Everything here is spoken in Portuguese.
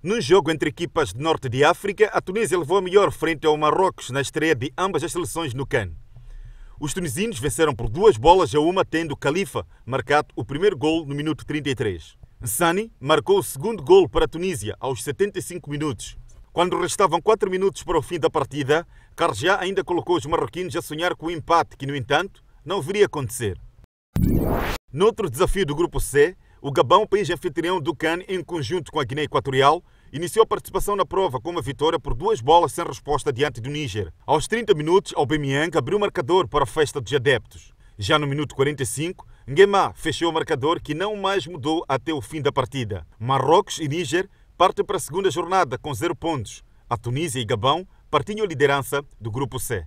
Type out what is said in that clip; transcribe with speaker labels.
Speaker 1: Num jogo entre equipas do norte de África, a Tunísia levou a melhor frente ao Marrocos na estreia de ambas as seleções no CAN. Os tunisinos venceram por duas bolas a uma, tendo Califa marcado o primeiro gol no minuto 33. Sani marcou o segundo gol para a Tunísia aos 75 minutos. Quando restavam 4 minutos para o fim da partida, Karja ainda colocou os marroquinos a sonhar com o um empate, que, no entanto, não viria acontecer. Noutro desafio do Grupo C, o Gabão, país anfitrião do CAN, em conjunto com a Guiné Equatorial, iniciou a participação na prova com uma vitória por duas bolas sem resposta diante do Níger. Aos 30 minutos, Aubameyang abriu o marcador para a festa dos adeptos. Já no minuto 45, Nguema fechou o marcador que não mais mudou até o fim da partida. Marrocos e Níger partem para a segunda jornada com zero pontos. A Tunísia e Gabão partilham a liderança do grupo C.